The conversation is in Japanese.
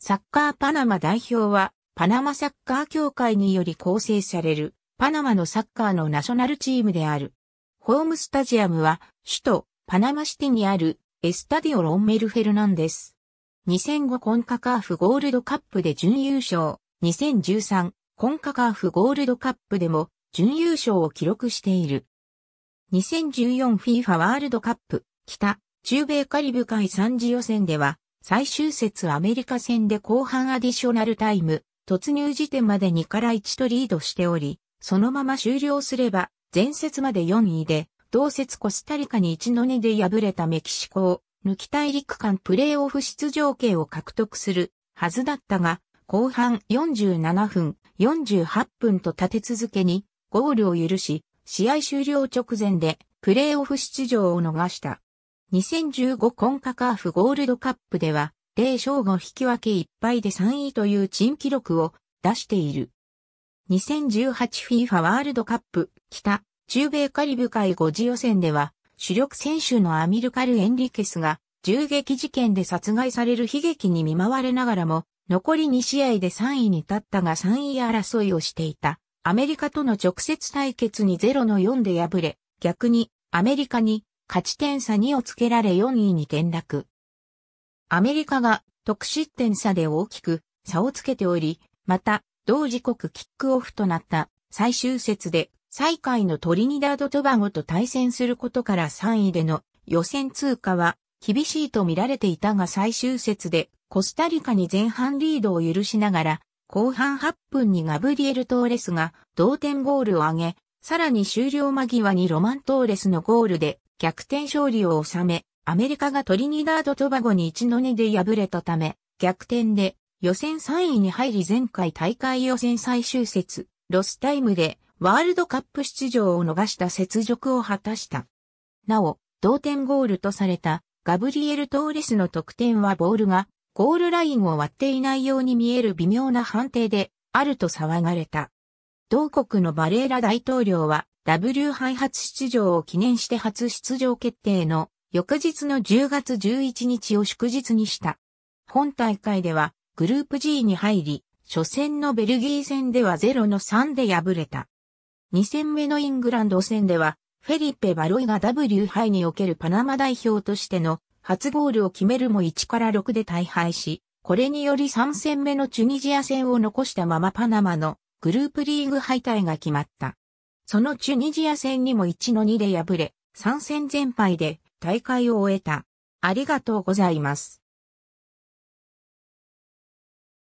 サッカーパナマ代表は、パナマサッカー協会により構成される、パナマのサッカーのナショナルチームである。ホームスタジアムは、首都、パナマシティにある、エスタディオ・ロンメル・フェルナンデス。2005コンカカーフゴールドカップで準優勝、2013コンカカーフゴールドカップでも準優勝を記録している。2014FIFA ワールドカップ北中米カリブ海3次予選では最終節アメリカ戦で後半アディショナルタイム、突入時点まで2から1とリードしており、そのまま終了すれば、前節まで4位で、同節コスタリカに1の2で敗れたメキシコを、抜き大陸間プレーオフ出場権を獲得するはずだったが、後半47分、48分と立て続けにゴールを許し、試合終了直前でプレーオフ出場を逃した。2015コンカカーフゴールドカップでは、0勝5引き分け1敗で3位という珍記録を出している。2 0 1 8ィーファワールドカップ北中米カリブ海5次予選では、主力選手のアミルカル・エンリケスが銃撃事件で殺害される悲劇に見舞われながらも、残り2試合で3位に立ったが3位争いをしていた。アメリカとの直接対決に0の4で敗れ、逆にアメリカに勝ち点差2をつけられ4位に転落。アメリカが得失点差で大きく差をつけており、また、同時刻キックオフとなった最終節で最下位のトリニダード・トバゴと対戦することから3位での予選通過は厳しいと見られていたが最終節でコスタリカに前半リードを許しながら後半8分にガブリエル・トーレスが同点ゴールを挙げ、さらに終了間際にロマン・トーレスのゴールで逆転勝利を収め、アメリカがトリニダード・トバゴに一の根で敗れたため、逆転で予選3位に入り前回大会予選最終節、ロスタイムでワールドカップ出場を逃した雪辱を果たした。なお、同点ゴールとされたガブリエル・トーレスの得点はボールがゴールラインを割っていないように見える微妙な判定であると騒がれた。同国のバレーラ大統領は W 杯初出場を記念して初出場決定の翌日の10月11日を祝日にした。本大会ではグループ G に入り、初戦のベルギー戦では0の3で敗れた。2戦目のイングランド戦では、フェリペ・バロイが W 杯におけるパナマ代表としての初ゴールを決めるも1から6で大敗し、これにより3戦目のチュニジア戦を残したままパナマのグループリーグ敗退が決まった。そのチュニジア戦にも1の2で敗れ、3戦全敗で大会を終えた。ありがとうございます。